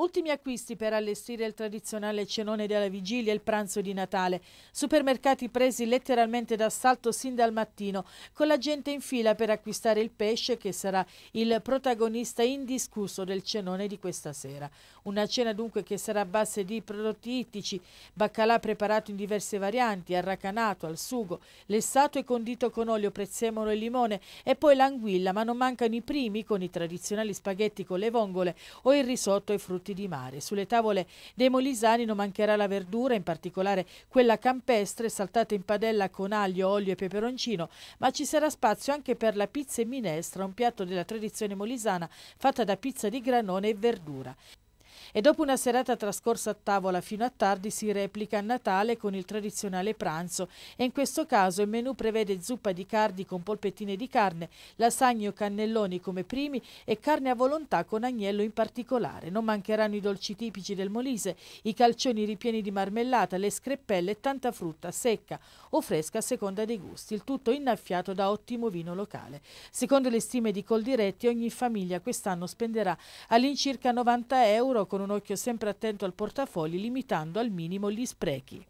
Ultimi acquisti per allestire il tradizionale cenone della vigilia e il pranzo di Natale. Supermercati presi letteralmente d'assalto sin dal mattino, con la gente in fila per acquistare il pesce che sarà il protagonista indiscusso del cenone di questa sera. Una cena dunque che sarà a base di prodotti ittici, baccalà preparato in diverse varianti, arracanato, al sugo, lessato e condito con olio, prezzemolo e limone e poi l'anguilla, ma non mancano i primi con i tradizionali spaghetti con le vongole o il risotto e frutti frutti di mare. Sulle tavole dei molisani non mancherà la verdura, in particolare quella campestre, saltata in padella con aglio, olio e peperoncino, ma ci sarà spazio anche per la pizza e minestra, un piatto della tradizione molisana fatta da pizza di granone e verdura. E dopo una serata trascorsa a tavola fino a tardi si replica a Natale con il tradizionale pranzo e in questo caso il menù prevede zuppa di cardi con polpettine di carne, lasagne o cannelloni come primi e carne a volontà con agnello in particolare. Non mancheranno i dolci tipici del Molise, i calcioni ripieni di marmellata, le screppelle e tanta frutta secca o fresca a seconda dei gusti, il tutto innaffiato da ottimo vino locale. Secondo le stime di Coldiretti ogni famiglia quest'anno spenderà all'incirca 90 euro con con un occhio sempre attento al portafoglio, limitando al minimo gli sprechi.